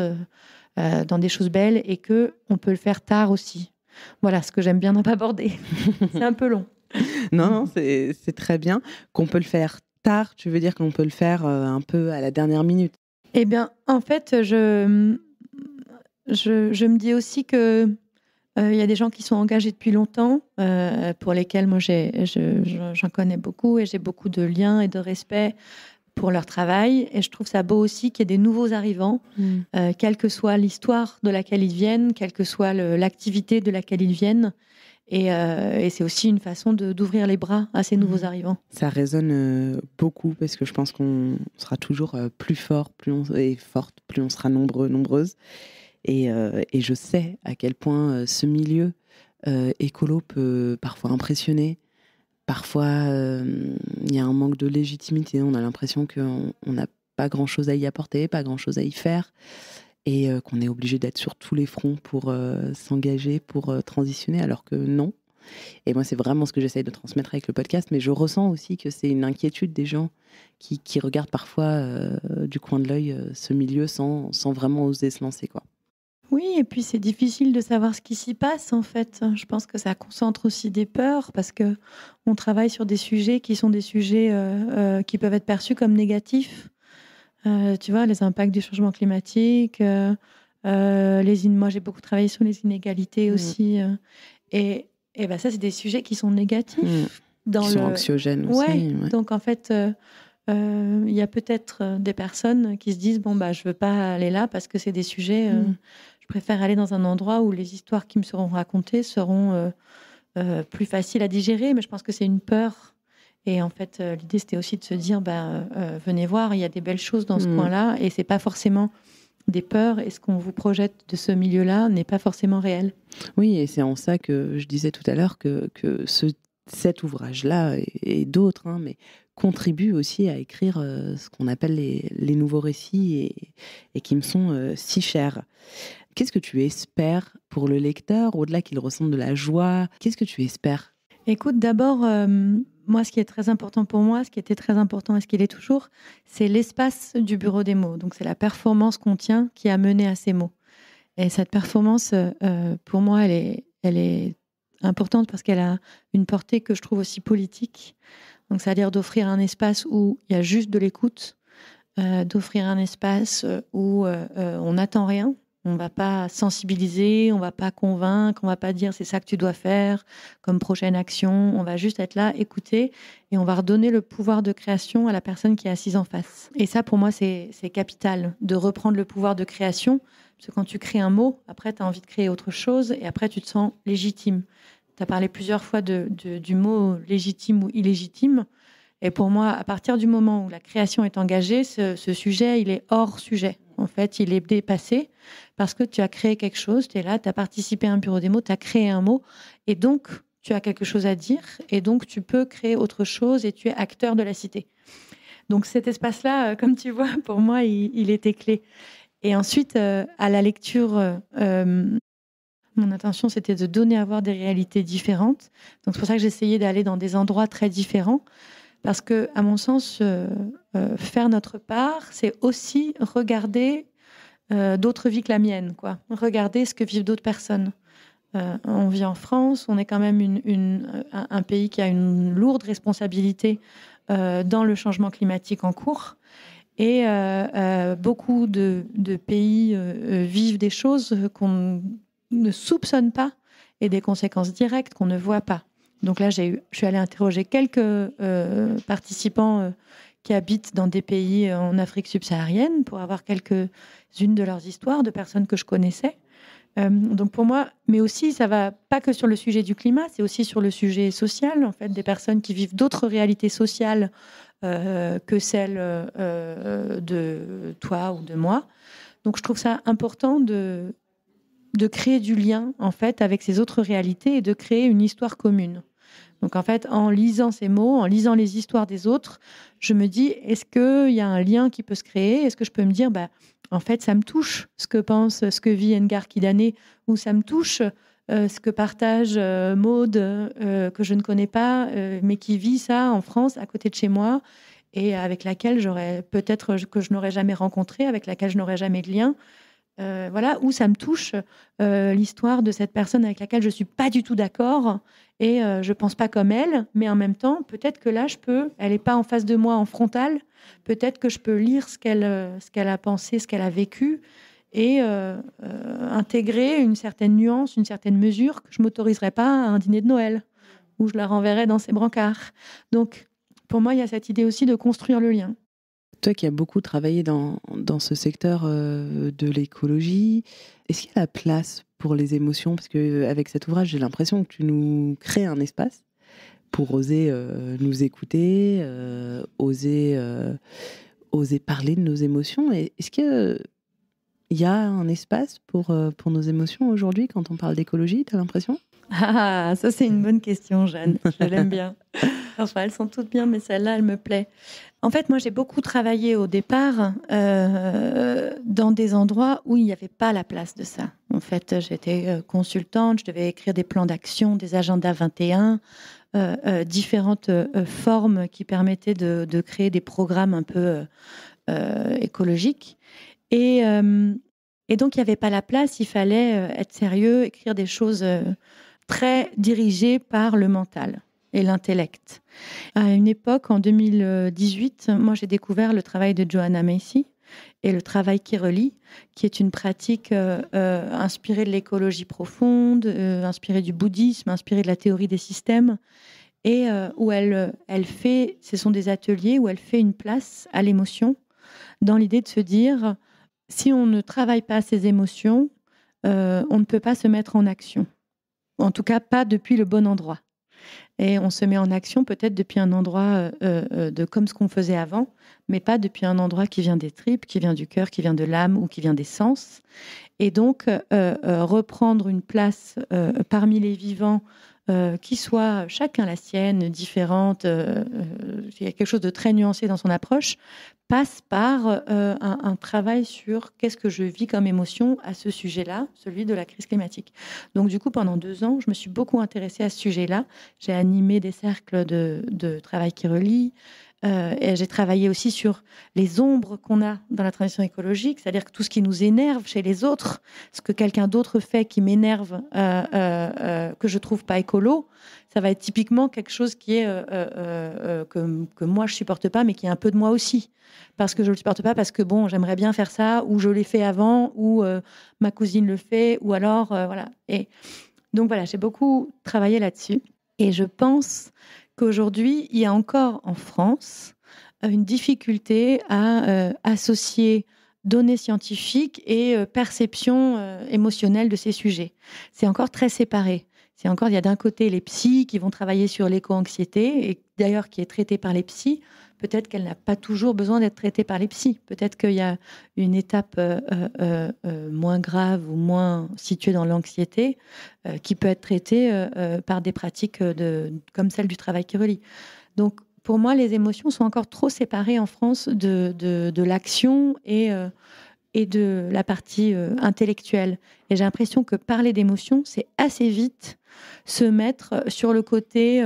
dans des choses belles et que on peut le faire tard aussi. Voilà ce que j'aime bien aborder. *laughs* c'est un peu long. Non, non, c'est très bien qu'on peut le faire tard. Tu veux dire qu'on peut le faire un peu à la dernière minute Eh bien, en fait, je, je, me dis aussi que euh, il y a des gens qui sont engagés depuis longtemps, euh, pour lesquels moi j'en connais beaucoup et j'ai beaucoup de liens et de respect pour leur travail. Et je trouve ça beau aussi qu'il y ait des nouveaux arrivants, mm. euh, quelle que soit l'histoire de laquelle ils viennent, quelle que soit l'activité de laquelle ils viennent. Et, c'est aussi une façon d'ouvrir les bras à ces mm. nouveaux arrivants. Ça résonne beaucoup parce que je pense qu'on sera toujours plus fort, plus et forte, plus on sera nombreux, nombreuses. Euh, et, je sais à quel point euh, ce milieu euh, écolo peut parfois impressionner. Parfois, il y a un manque de légitimité. On a l'impression qu'on n'a pas grand-chose à y apporter, pas grand-chose à y faire et qu'on est obligé d'être sur tous les fronts pour s'engager, pour transitionner, alors que non. Et moi, c'est vraiment ce que j'essaye de transmettre avec le podcast, mais je ressens aussi que c'est une inquiétude des gens qui, regardent parfois du coin de l'œil ce milieu sans, sans, vraiment oser se lancer. quoi. Oui, et puis c'est difficile de savoir ce qui s'y passe en fait. Je pense que ça concentre aussi des peurs parce que on travaille sur des sujets qui sont des sujets euh, euh, qui peuvent être perçus comme négatifs. Euh, tu vois, les impacts du changement climatique, les moi j'ai beaucoup travaillé sur les inégalités mm. aussi. et, et ben ça, c'est des sujets qui sont négatifs. Mm. Dans qui sont anxiogènes aussi. Donc en fait, il y a peut-être des personnes qui se disent bon bah je veux pas aller là parce que c'est des sujets mm. Je préfère aller dans un endroit où les histoires qui me seront racontées seront euh, euh, plus faciles à digérer, mais je pense que c'est une peur. Et en fait, euh, l'idée, c'était aussi de se dire, ben, venez voir, il y a des belles choses dans ce mm. coin-là, et c'est pas forcément des peurs et ce qu'on vous projette de ce milieu-là n'est pas forcément réel. Oui, et c'est en ça que je disais tout à l'heure que, que ce, cet ouvrage-là et, d'autres, hein, mais contribue aussi à écrire ce qu'on appelle les, nouveaux récits et, qui me sont si chers. Qu'est-ce que tu espères pour le lecteur, au-delà qu'il ressente de la joie Qu'est-ce que tu espères Écoute, d'abord, euh, moi, ce qui est très important pour moi, ce qui était très important et ce qu'il est toujours, c'est l'espace du bureau des mots. Donc, c'est la performance qu'on tient qui a mené à ces mots. Et cette performance, euh, euh, pour moi, elle est, elle est importante parce qu'elle a une portée que je trouve aussi politique. Donc, c'est-à-dire d'offrir un espace où il y a juste de l'écoute, d'offrir un espace où on n'attend rien, on va pas sensibiliser, on va pas convaincre, on va pas dire c'est ça que tu dois faire comme prochaine action. On va juste être là, écouter et on va redonner le pouvoir de création à la personne qui est assise en face. Et ça, pour moi, c'est capital de reprendre le pouvoir de création. Parce que quand tu crées un mot, après, tu as envie de créer autre chose et après, tu te sens légitime. Tu as parlé plusieurs fois du mot légitime ou illégitime. Et pour moi, à partir du moment où la création est engagée, ce sujet, il est hors sujet en fait, il est dépassé parce que tu as créé quelque chose, tu es là, tu as participé à un bureau des mots, tu as créé un mot, et donc tu as quelque chose à dire, et donc tu peux créer autre chose, et tu es acteur de la cité. Donc cet espace-là, euh, comme tu vois, *laughs* pour moi, il, était clé. Et ensuite, euh, à la lecture, euh, mon intention, c'était de donner à voir des réalités différentes. Donc c'est pour ça que j'essayais d'aller dans des endroits très différents, parce que, à mon sens, euh, faire notre part, c'est aussi regarder euh, d'autres vies que la mienne, quoi. Regarder ce que vivent d'autres personnes. Euh, on vit en France, on est quand même une, un, pays qui a une lourde responsabilité dans le changement climatique en cours. Et beaucoup de, pays vivent des choses qu'on ne soupçonne pas et des conséquences directes qu'on ne voit pas. Donc là, j'ai, je suis allée interroger quelques participants qui habitent dans des pays euh, en Afrique subsaharienne pour avoir quelques-unes de leurs histoires, de personnes que je connaissais. Euh, donc pour moi, mais aussi ça va pas que sur le sujet du climat, c'est aussi sur le sujet social en fait des personnes qui vivent d'autres réalités sociales euh, que celles de toi ou de moi. Donc je trouve ça important de de créer du lien en fait avec ces autres réalités et de créer une histoire commune. Donc en fait, en lisant ces mots, en lisant les histoires des autres, je me dis, est-ce qu'il y a un lien qui peut se créer Est-ce que je peux me dire, bah, en fait, ça me touche ce que pense, ce que vit Engar Kidané, ou ça me touche euh, ce que partage euh, Maude, euh, que je ne connais pas, mais qui vit ça en France, à côté de chez moi, et avec laquelle j'aurais peut-être que je n'aurais jamais rencontré, avec laquelle je n'aurais jamais de lien. Euh, voilà, où ça me touche euh, l'histoire de cette personne avec laquelle je ne suis pas du tout d'accord et je euh, je pense pas comme elle, mais en même temps, peut-être que là, je peux, elle n'est pas en face de moi en frontal, peut-être que je peux lire ce qu'elle ce qu'elle a pensé, ce qu'elle a vécu et intégrer une certaine nuance, une certaine mesure que je m'autoriserais pas à un dîner de Noël où je la renverrais dans ses brancards. Donc, pour moi, il y a cette idée aussi de construire le lien. Toi qui as beaucoup travaillé dans, dans ce secteur euh, de l'écologie, est-ce qu'il y a la place pour les émotions Parce qu'avec euh, cet ouvrage, j'ai l'impression que tu nous crées un espace pour oser euh, nous écouter, oser, oser parler de nos émotions. Est-ce qu'il y a un espace pour, pour nos émotions aujourd'hui quand on parle d'écologie, tu as l'impression ah, ça c'est une bonne question, Jeanne. Je l'aime bien. *laughs* Enfin, elles sont toutes bien, mais celle-là, elle me plaît. En fait, moi, j'ai beaucoup travaillé au départ euh, dans des endroits où il n'y avait pas la place de ça. En fait, j'étais euh, consultante, je devais écrire des plans d'action, des agendas 21, euh, différentes formes qui permettaient de, créer des programmes un peu écologiques. et donc, il n'y avait pas la place, il fallait être sérieux, écrire des choses très dirigée par le mental et l'intellect. À une époque, en 2018, moi j'ai découvert le travail de Johanna Macy et le travail qui relie, qui est une pratique euh, euh, inspirée de l'écologie profonde, euh, inspirée du bouddhisme, inspirée de la théorie des systèmes, et où elle, elle fait, ce sont des ateliers où elle fait une place à l'émotion, dans l'idée de se dire, si on ne travaille pas ces émotions, on ne peut pas se mettre en action en tout cas pas depuis le bon endroit. Et on se met en action peut-être depuis un endroit euh, euh, euh, de comme ce qu'on faisait avant, mais pas depuis un endroit qui vient des tripes, qui vient du cœur, qui vient de l'âme ou qui vient des sens. Et donc reprendre une place parmi les vivants euh, qui soit chacun la sienne, différente, euh, euh, il y a quelque chose de très nuancé dans son approche, passe par un, travail sur qu'est-ce que je vis comme émotion à ce sujet-là, celui de la crise climatique. Donc du coup, pendant deux ans, je me suis beaucoup intéressée à ce sujet-là. J'ai animé des cercles de, travail qui relient euh, et j'ai travaillé aussi sur les ombres qu'on a dans la transition écologique, c'est-à-dire que tout ce qui nous énerve chez les autres, ce que quelqu'un d'autre fait qui m'énerve, euh, euh, que je trouve pas écolo, ça va être typiquement quelque chose qui est que, que, moi je supporte pas, mais qui est un peu de moi aussi, parce que je le supporte pas, parce que bon, j'aimerais bien faire ça, ou je l'ai fait avant, ou ma cousine le fait, ou alors voilà. Et donc voilà, j'ai beaucoup travaillé là-dessus, et je pense qu'aujourd'hui, il y a encore en France euh, une difficulté à euh, associer données scientifiques et euh, perception émotionnelle de ces sujets. C'est encore très séparé. C'est encore, il y a d'un côté les psys qui vont travailler sur l'éco-anxiété, et d'ailleurs qui est traité par les psys, peut-être qu'elle n'a pas toujours besoin d'être traitée par les psys. Peut-être qu'il y a une étape euh, euh, euh, moins grave ou moins située dans l'anxiété qui peut être traitée par des pratiques de, comme celle du travail qui relie. Donc, pour moi, les émotions sont encore trop séparées en France de, l'action et, et de la partie intellectuelle. Et j'ai l'impression que parler d'émotions, c'est assez vite se mettre sur le côté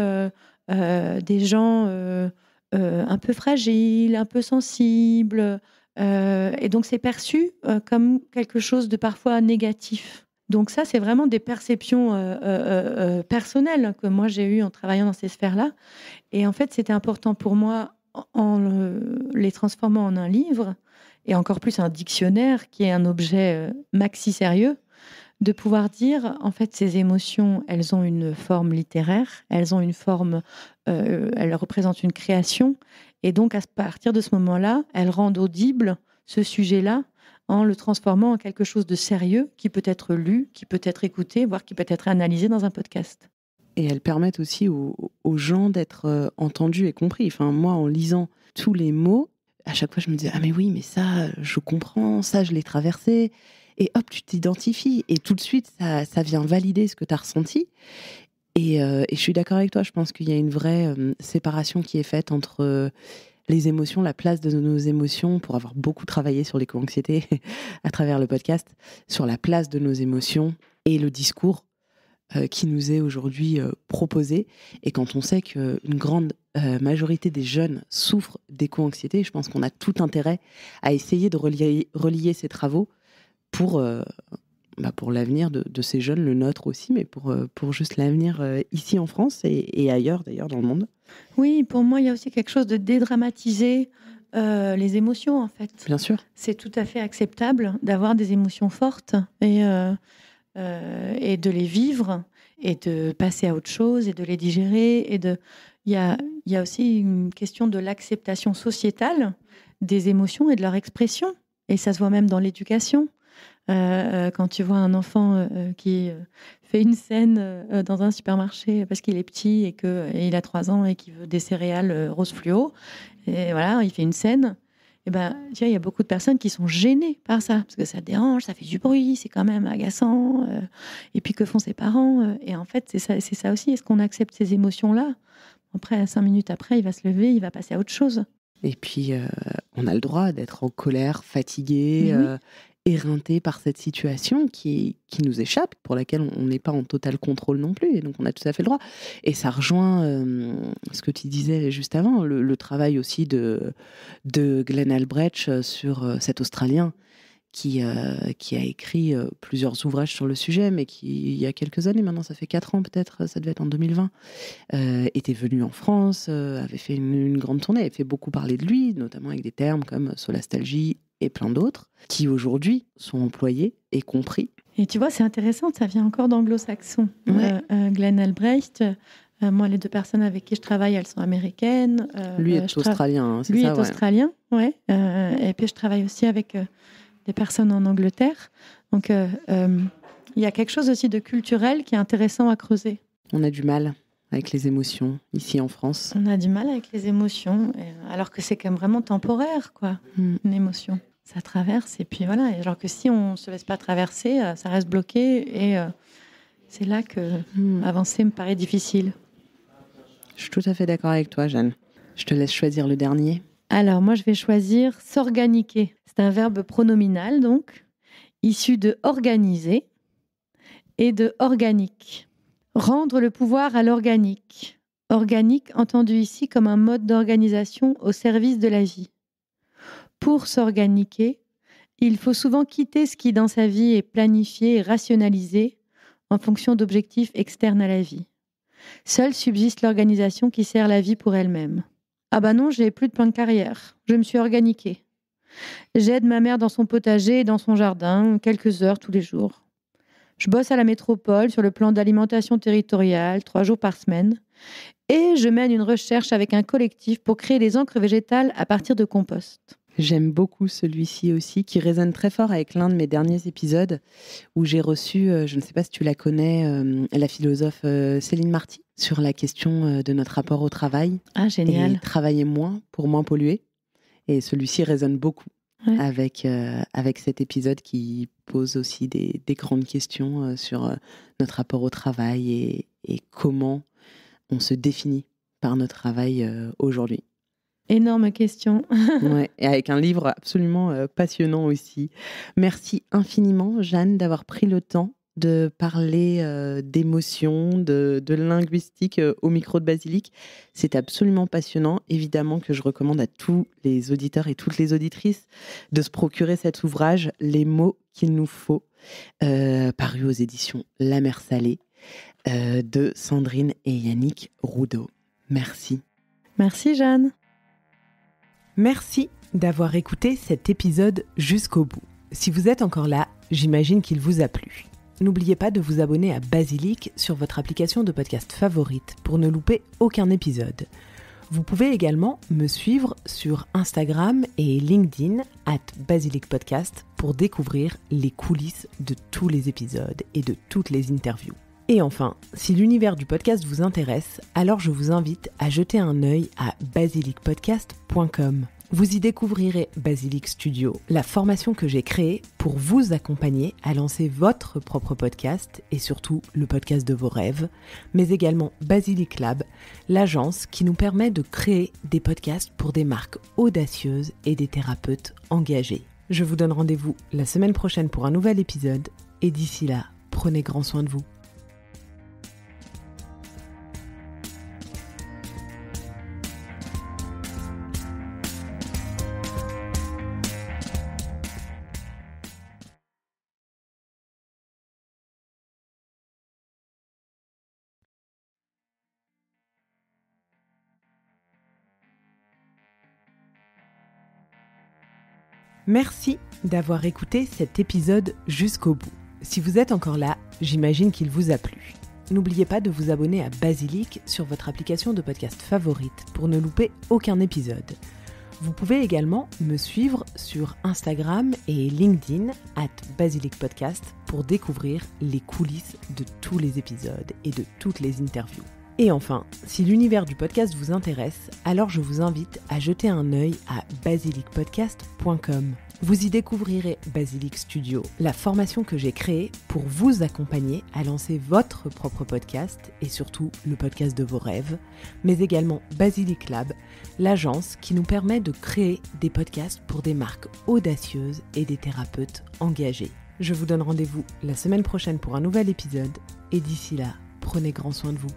des gens euh, un peu fragile, un peu sensible. Euh, et donc c'est perçu euh, comme quelque chose de parfois négatif. Donc ça, c'est vraiment des perceptions personnelles que moi j'ai eues en travaillant dans ces sphères-là. Et en fait, c'était important pour moi en les transformant en un livre et encore plus un dictionnaire qui est un objet maxi sérieux de pouvoir dire, en fait, ces émotions, elles ont une forme littéraire, elles ont une forme, euh, elles représentent une création, et donc à partir de ce moment-là, elles rendent audible ce sujet-là en le transformant en quelque chose de sérieux qui peut être lu, qui peut être écouté, voire qui peut être analysé dans un podcast. Et elles permettent aussi aux, gens d'être euh, entendus et compris. Enfin, moi, en lisant tous les mots, à chaque fois, je me disais, ah mais oui, mais ça, je comprends, ça, je l'ai traversé et hop, tu t'identifies. Et tout de suite, ça, vient valider ce que tu as ressenti. Euh, et, je suis d'accord avec toi, je pense qu'il y a une vraie euh, séparation qui est faite entre euh, les émotions, la place de nos émotions, pour avoir beaucoup travaillé sur l'éco-anxiété *laughs* à travers le podcast, sur la place de nos émotions et le discours qui nous est aujourd'hui proposé. Et quand on sait qu'une grande majorité des jeunes souffrent d'éco-anxiété, je pense qu'on a tout intérêt à essayer de relier, relier ces travaux pour, euh, bah, pour l'avenir de, ces jeunes, le nôtre aussi, mais pour, euh, pour juste l'avenir euh, ici en France et, ailleurs d'ailleurs dans le monde. Oui, pour moi, il y a aussi quelque chose de dédramatiser les émotions, en fait. Bien sûr. C'est tout à fait acceptable d'avoir des émotions fortes et, et de les vivre et de passer à autre chose et de les digérer. Et de, il y a, y a aussi une question de l'acceptation sociétale des émotions et de leur expression. Et ça se voit même dans l'éducation. Euh, euh, quand tu vois un enfant euh, qui fait une scène dans un supermarché parce qu'il est petit et qu'il a trois ans et qu'il veut des céréales rose fluo, et voilà, il fait une scène. Et eh ben, il y a beaucoup de personnes qui sont gênées par ça, parce que ça dérange, ça fait du bruit, c'est quand même agaçant. et puis que font ses parents Et en fait, c'est ça, aussi. Est-ce qu'on accepte ces émotions-là Après, cinq minutes après, il va se lever, il va passer à autre chose. Et puis, on a le droit d'être en colère, fatigué éreinté par cette situation qui, qui nous échappe, pour laquelle on n'est pas en total contrôle non plus, et donc on a tout à fait le droit. Et ça rejoint euh, ce que tu disais juste avant, le, travail aussi de, de Glenn Albrecht euh, sur euh, cet Australien qui, qui a écrit plusieurs ouvrages sur le sujet, mais qui, il y a quelques années, maintenant ça fait 4 ans peut-être, ça devait être en 2020, était venu en France, avait fait une, une, grande tournée, avait fait beaucoup parler de lui, notamment avec des termes comme solastalgie, et plein d'autres, qui aujourd'hui sont employés et compris. Et tu vois, c'est intéressant, ça vient encore d'anglo-saxon. Euh, euh, Glenn Albrecht, euh, moi, les deux personnes avec qui je travaille, elles sont américaines. lui est australien, hein, c'est ça Lui est australien, ouais. et puis je travaille aussi avec des personnes en Angleterre. Donc, il y a quelque chose aussi de culturel qui est intéressant à creuser. On a du mal avec les émotions ici en France. On a du mal avec les émotions, alors que c'est quand même vraiment temporaire, quoi, mm. une émotion ça traverse. Et puis voilà. Alors que si on ne se laisse pas traverser, euh, ça reste bloqué. Et euh, c'est là que hmm, avancer me paraît difficile. Je suis tout à fait d'accord avec toi, Jeanne. Je te laisse choisir le dernier. Alors, moi, je vais choisir s'organiquer. C'est un verbe pronominal, donc, issu de organiser et de organique. Rendre le pouvoir à l'organique. Organique entendu ici comme un mode d'organisation au service de la vie pour s'organiquer, il faut souvent quitter ce qui dans sa vie est planifié et rationalisé en fonction d'objectifs externes à la vie. Seule subsiste l'organisation qui sert la vie pour elle-même. Ah bah non, j'ai plus de plan de carrière, je me suis organiquée. J'aide ma mère dans son potager et dans son jardin, quelques heures tous les jours. Je bosse à la métropole sur le plan d'alimentation territoriale, trois jours par semaine, et je mène une recherche avec un collectif pour créer des encres végétales à partir de compost. J'aime beaucoup celui-ci aussi, qui résonne très fort avec l'un de mes derniers épisodes où j'ai reçu, euh, je ne sais pas si tu la connais, euh, la philosophe euh, Céline Marty sur la question de notre rapport au travail. Ah, génial. travailler moins pour moins polluer. Et celui-ci résonne beaucoup avec, avec cet épisode qui pose aussi des, grandes questions sur notre rapport au travail et comment on se définit par notre travail aujourd'hui. Énorme question. *laughs* ouais, et avec un livre absolument euh, passionnant aussi. Merci infiniment, Jeanne, d'avoir pris le temps de parler euh, d'émotion d'émotions, de, linguistique euh, au micro de Basilic. C'est absolument passionnant. Évidemment que je recommande à tous les auditeurs et toutes les auditrices de se procurer cet ouvrage, Les mots qu'il nous faut, paru aux éditions La Mer Salée de Sandrine et Yannick Roudot. Merci. Merci Jeanne. Merci d'avoir écouté cet épisode jusqu'au bout. Si vous êtes encore là, j'imagine qu'il vous a plu. N'oubliez pas de vous abonner à Basilic sur votre application de podcast favorite pour ne louper aucun épisode. Vous pouvez également me suivre sur Instagram et LinkedIn at Basilic Podcast pour découvrir les coulisses de tous les épisodes et de toutes les interviews. Et enfin, si l'univers du podcast vous intéresse, alors je vous invite à jeter un œil à basilicpodcast.com. Vous y découvrirez Basilic Studio, la formation que j'ai créée pour vous accompagner à lancer votre propre podcast et surtout le podcast de vos rêves, mais également Basilic Lab, l'agence qui nous permet de créer des podcasts pour des marques audacieuses et des thérapeutes engagés. Je vous donne rendez-vous la semaine prochaine pour un nouvel épisode et d'ici là, prenez grand soin de vous. Merci d'avoir écouté cet épisode jusqu'au bout. Si vous êtes encore là, j'imagine qu'il vous a plu. N'oubliez pas de vous abonner à Basilic sur votre application de podcast favorite pour ne louper aucun épisode. Vous pouvez également me suivre sur Instagram et LinkedIn at Basilic Podcast pour découvrir les coulisses de tous les épisodes et de toutes les interviews. Et enfin, si l'univers du podcast vous intéresse, alors je vous invite à jeter un œil à basilicpodcast.com. Vous y découvrirez Basilic Studio, la formation que j'ai créée pour vous accompagner à lancer votre propre podcast et surtout le podcast de vos rêves, mais également Basilic Lab, l'agence qui nous permet de créer des podcasts pour des marques audacieuses et des thérapeutes engagés. Je vous donne rendez-vous la semaine prochaine pour un nouvel épisode et d'ici là, prenez grand soin de vous.